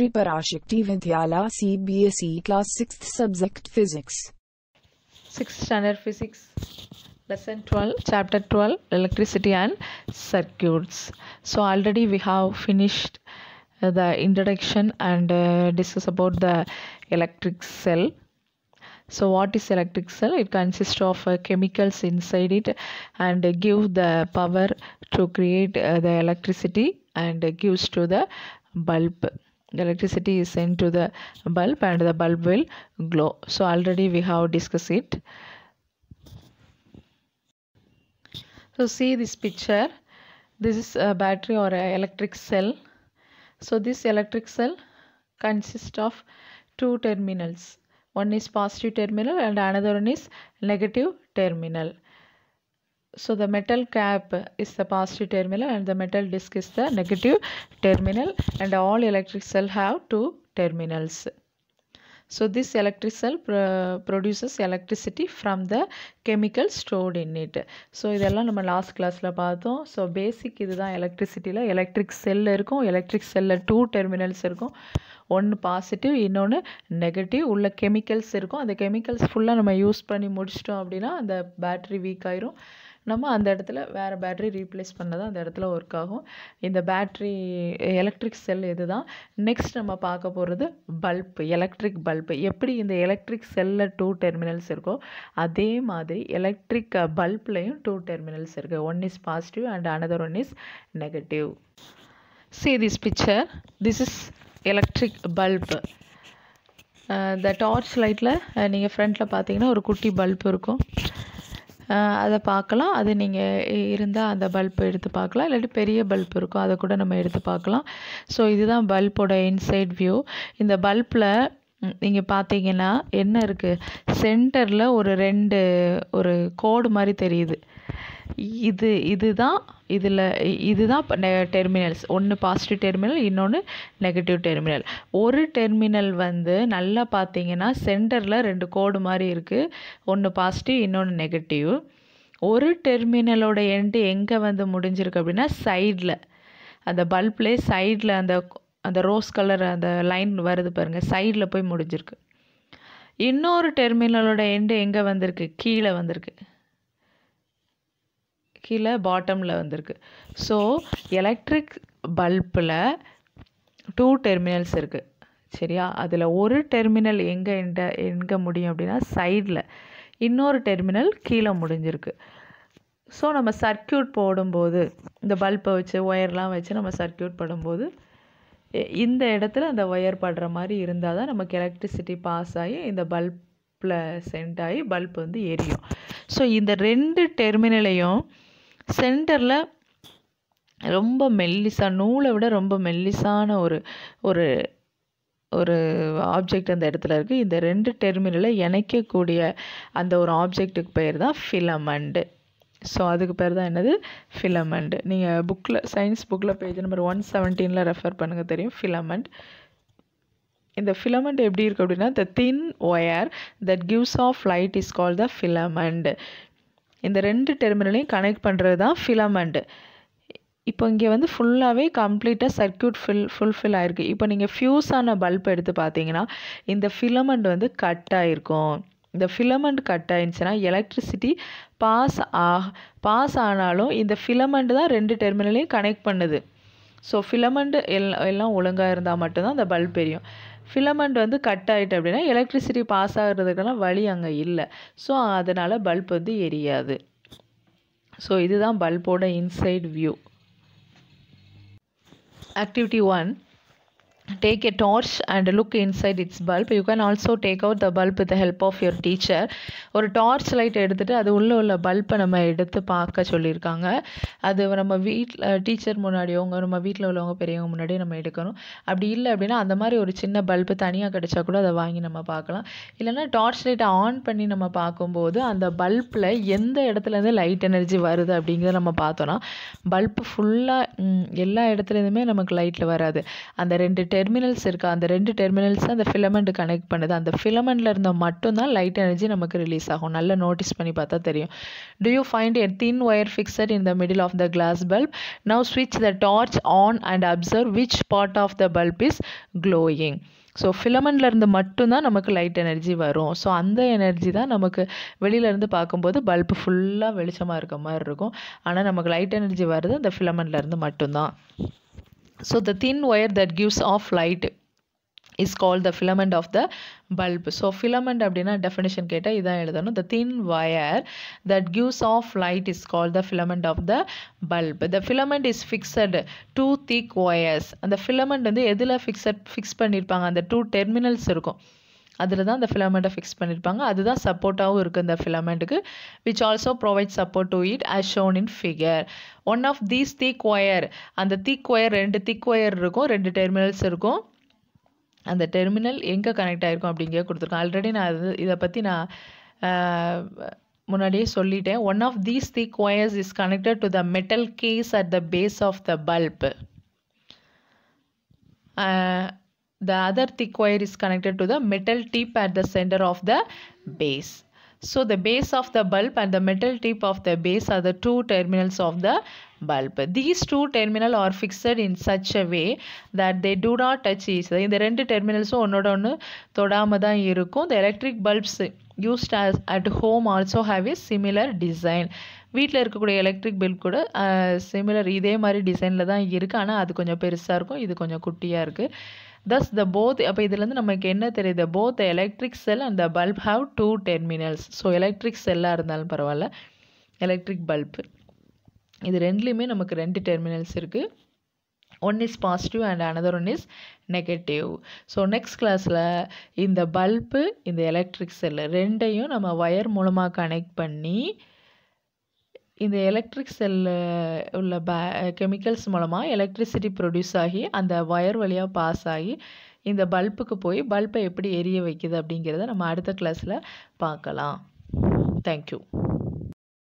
श्री पराशक्ति विद्यालय CBSE Class 6th Subject Physics. Sixth Standard Physics, lesson 12 chapter 12 electricity and circuits so already we have finished uh, the introduction and uh, discuss about the electric cell so what is electric cell it consists of uh, chemicals inside it and give the power to create uh, the electricity and gives to the bulb the electricity is sent to the bulb and the bulb will glow so already we have discussed it so see this picture this is a battery or an electric cell so this electric cell consists of two terminals one is positive terminal and another one is negative terminal So the metal cap is the positive terminal and the metal disc is the negative terminal and all electric cell have two terminals. So this electric cell produces electricity from the chemical stored in it. So இதெல்லாம் நம்ம last கிளாஸில் பார்த்தோம் so basic இதுதான் எலக்ட்ரிசிட்டியில் electric செல் இருக்கும் electric செல்லில் two terminals இருக்கும் ஒன்று positive இன்னொன்று நெகட்டிவ் உள்ள கெமிக்கல்ஸ் இருக்கும் அந்த கெமிக்கல்ஸ் ஃபுல்லாக நம்ம யூஸ் பண்ணி முடிச்சிட்டோம் அப்படின்னா அந்த பேட்ரி வீக் ஆயிரும் நம்ம அந்த இடத்துல வேறு பேட்ரி ரீப்ளேஸ் பண்ணால் தான் அந்த இடத்துல ஒர்க் ஆகும் இந்த பேட்ரி எலக்ட்ரிக் செல் இது தான் நெக்ஸ்ட் நம்ம பார்க்க போகிறது பல்ப் எலக்ட்ரிக் பல்ப் எப்படி இந்த எலக்ட்ரிக் செல்லில் டூ டெர்மினல்ஸ் இருக்கோ அதே மாதிரி எலக்ட்ரிக் பல்ப்லேயும் டூ டெர்மினல்ஸ் இருக்குது one is positive and another one is negative see this picture this is electric bulb இந்த டார்ச் லைட்டில் நீங்கள் ஃப்ரண்ட்டில் பார்த்தீங்கன்னா ஒரு குட்டி பல்ப் இருக்கும் அதை பார்க்கலாம் அது நீங்கள் இருந்தால் அந்த பல்ப் எடுத்து பார்க்கலாம் இல்லாட்டி பெரிய பல்ப் இருக்கும் அதை கூட நம்ம எடுத்து பார்க்கலாம் ஸோ இதுதான் பல்போட இன்சைட் வியூ இந்த பல்பில் நீங்கள் பார்த்தீங்கன்னா என்ன இருக்குது சென்டரில் ஒரு ரெண்டு ஒரு கோடு மாதிரி தெரியுது இது இதுதான் இதில் இதுதான் டெர்மினல்ஸ் ஒன்று பாசிட்டிவ் டெர்மினல் இன்னொன்று நெகட்டிவ் டெர்மினல் ஒரு டெர்மினல் வந்து நல்லா பார்த்தீங்கன்னா சென்டரில் ரெண்டு கோடு மாதிரி இருக்குது ஒன்று பாசிட்டிவ் இன்னொன்று நெகட்டிவ் ஒரு டெர்மினலோட எண்டு எங்கே வந்து முடிஞ்சிருக்கு அப்படின்னா சைடில் அந்த பல்ப்லே சைடில் அந்த அந்த ரோஸ் கலர் அந்த லைன் வருது பாருங்கள் சைடில் போய் முடிஞ்சிருக்கு இன்னொரு டெர்மினலோட எண்டு எங்கே வந்திருக்கு கீழே வந்திருக்கு கீழே பாட்டமில் வந்திருக்கு ஸோ எலக்ட்ரிக் பல்பில் டூ டெர்மினல்ஸ் இருக்குது சரியா அதில் ஒரு டெர்மினல் எங்கே எண்ட எங்கே முடியும் அப்படின்னா சைடில் இன்னொரு டெர்மினல் கீழே முடிஞ்சிருக்கு ஸோ நம்ம சர்க்கியூட் போடும்போது இந்த பல்பை வச்சு ஒயர்லாம் வச்சு நம்ம சர்க்கியூட் போடும்போது இந்த இடத்துல அந்த ஒயர் படுற மாதிரி இருந்தால் தான் நமக்கு எலக்ட்ரிசிட்டி பாஸ் ஆகி இந்த பல்பில் சென்ட் ஆகி பல்ப் வந்து எரியும் ஸோ இந்த ரெண்டு டெர்மினலையும் சென்டரில் ரொம்ப மெல்லிசாக நூலை விட ரொம்ப மெல்லிசான ஒரு ஒரு ஒரு ஆப்ஜெக்ட் அந்த இடத்துல இருக்குது இந்த ரெண்டு டெர்மினலை இணைக்கக்கூடிய அந்த ஒரு ஆப்ஜெக்ட்டுக்கு பேர் தான் ஃபிலமண்டு ஸோ அதுக்கு பேர் தான் என்னது ஃபிலமெண்ட் நீங்கள் புக்கில் சயின்ஸ் புக்கில் பேஜ் நம்பர் ஒன் செவன்டீனில் ரெஃபர் பண்ணுங்கள் தெரியும் ஃபிலமெண்ட் இந்த ஃபிலமெண்ட் எப்படி இருக்குது அப்படின்னா the thin wire that gives off light is call the filament இந்த ரெண்டு டெர்மினலையும் கனெக்ட் பண்ணுறது தான் ஃபிலமெண்ட்டு இப்போ இங்கே வந்து ஃபுல்லாகவே கம்ப்ளீட்டாக சர்க்கியூட் ஃபில் ஃபுல்ஃபில் ஆகிருக்கு இப்போ நீங்கள் ஃபியூஸ் ஆன பல்ப் எடுத்து பார்த்தீங்கன்னா இந்த ஃபிலமெண்ட் வந்து கட் ஆகிருக்கும் இந்த ஃபிலமெண்ட் கட் ஆயிடுச்சுன்னா எலக்ட்ரிசிட்டி பாஸ் ஆ பாஸ் ஆனாலும் இந்த ஃபிலமெண்ட் தான் ரெண்டு டெர்மினலையும் கனெக்ட் பண்ணுது ஸோ ஃபிலமெண்ட் எல் எல்லாம் ஒழுங்காக இருந்தால் மட்டும்தான் அந்த பல்ப் எரியும் ஃபிலமெண்ட் வந்து கட் ஆகிட்டு அப்படின்னா எலக்ட்ரிசிட்டி பாஸ் ஆகிறதுக்கெல்லாம் வழி அங்கே இல்லை ஸோ அதனால் பல்ப் வந்து எரியாது ஸோ இதுதான் பல்போட inside view activity one take a torch and look inside its bulb you can also take out the bulb with the help of your teacher ஒரு டார்ச் லைட் எடுத்துகிட்டு அது உள்ளே உள்ள பல்பை நம்ம எடுத்து பார்க்க சொல்லியிருக்காங்க அது நம்ம வீட்டில் டீச்சர் முன்னாடியவங்க நம்ம வீட்டில் உள்ளவங்க பெரியவங்க முன்னாடியே நம்ம எடுக்கணும் அப்படி இல்லை அப்படின்னா அந்த மாதிரி ஒரு சின்ன பல்பு தனியாக கிடைச்சா கூட அதை வாங்கி நம்ம பார்க்கலாம் இல்லைன்னா டார்ச் லைட்டை ஆன் பண்ணி நம்ம பார்க்கும்போது அந்த பல்பில் எந்த இடத்துலேருந்து லைட் எனர்ஜி வருது அப்படிங்கிறத நம்ம பார்த்தோன்னா பல்ப் ஃபுல்லாக எல்லா இடத்துலேருந்துமே நமக்கு லைட்டில் வராது அந்த ரெண்டு டெ டெர்மினல்ஸ் இருக்குது அந்த ரெண்டு டெர்மினல்ஸ் அந்த ஃபிலமெண்ட் கனெக்ட் பண்ணுது அந்த ஃபிலமெண்ட்டில் இருந்தால் மட்டும்தான் லைட் எனர்ஜி நமக்கு ரிலீஸ் ஆகும் நல்லா நோட்டீஸ் பண்ணி பார்த்தா தெரியும் to you find a thin wire fixed in the middle of the glass bulb now ஸ்விட்ச் the torch on and observe which part of the bulb is glowing so ஃபிலமெண்ட்லேருந்து மட்டும்தான் நமக்கு லைட் எனர்ஜி வரும் so அந்த energy தான் நமக்கு வெளியிலேருந்து பார்க்கும்போது பல்ப் ஃபுல்லாக வெளிச்சமாக இருக்க மாதிரி இருக்கும் ஆனால் நமக்கு லைட் எனர்ஜி வர்றது அந்த ஃபிலமெண்ட்லேருந்து மட்டும்தான் So the thin wire that gives off light is call the filament of the bulb so filament அப்படின்னா டெஃபினேஷன் கேட்டால் இதான் எழுதணும் the thin wire that gives off light is call the filament of the bulb the filament is fixed two thick wires அந்த filament வந்து எதில் fixed fix பண்ணியிருப்பாங்க அந்த two terminals இருக்கும் அதில் தான் அந்த ஃபிலமெண்ட்டை ஃபிக்ஸ் பண்ணியிருப்பாங்க அதுதான் சப்போர்ட்டாகவும் இருக்குது இந்த ஃபிலமெண்ட்டுக்கு which also provide support to it as shown in figure one of these thick wire அந்த தீ கொயர் ரெண்டு தீ ஒயர் இருக்கும் ரெண்டு டெர்மினல்ஸ் இருக்கும் அந்த டெர்மினல் எங்கே கனெக்ட் ஆகிருக்கும் அப்படிங்கிற கொடுத்துருக்கோம் ஆல்ரெடி நான் அது இதை பற்றி நான் முன்னாடியே சொல்லிட்டேன் one of these thick wires is connected to the metal case at the base of the bulb the other thick wire is connected to the metal tip at the center of the base. So the base of the bulb and the metal tip of the base are the two terminals of the bulb. These two terminals are fixed in such a way that they do not touch each other. இந்த the டெர்மினல்ஸும் terminals, ஒன்று on தான் இருக்கும் The electric bulbs used as at home also have a similar design. வீட்டில் இருக்கக்கூடிய electric bill கூட similar இதே மாதிரி டிசைனில் தான் இருக்குது ஆனால் அது கொஞ்சம் பெருசாக இருக்கும் இது கொஞ்சம் குட்டியாக இருக்குது தஸ் த போத் அப்போ இதுலேருந்து நமக்கு என்ன தெரியுது both electric cell and the bulb have two terminals so electric செல்லாக இருந்தாலும் பரவாயில்ல எலக்ட்ரிக் பல்பு இது ரெண்டுலேயுமே நமக்கு ரெண்டு டெர்மினல்ஸ் இருக்குது one is positive and another one is negative so next கிளாஸில் இந்த பல்பு இந்த எலக்ட்ரிக் செல்லு ரெண்டையும் நம்ம ஒயர் மூலமாக கனெக்ட் பண்ணி இந்த எலக்ட்ரிக் செல்லு உள்ள பே கெமிக்கல்ஸ் மூலமாக எலக்ட்ரிசிட்டி ப்ரொடியூஸ் ஆகி அந்த ஒயர் வழியாக பாஸ் ஆகி இந்த பல்புக்கு போய் பல்பை எப்படி எரிய வைக்குது அப்படிங்கிறத நம்ம அடுத்த கிளாஸில் பார்க்கலாம் தேங்க்யூ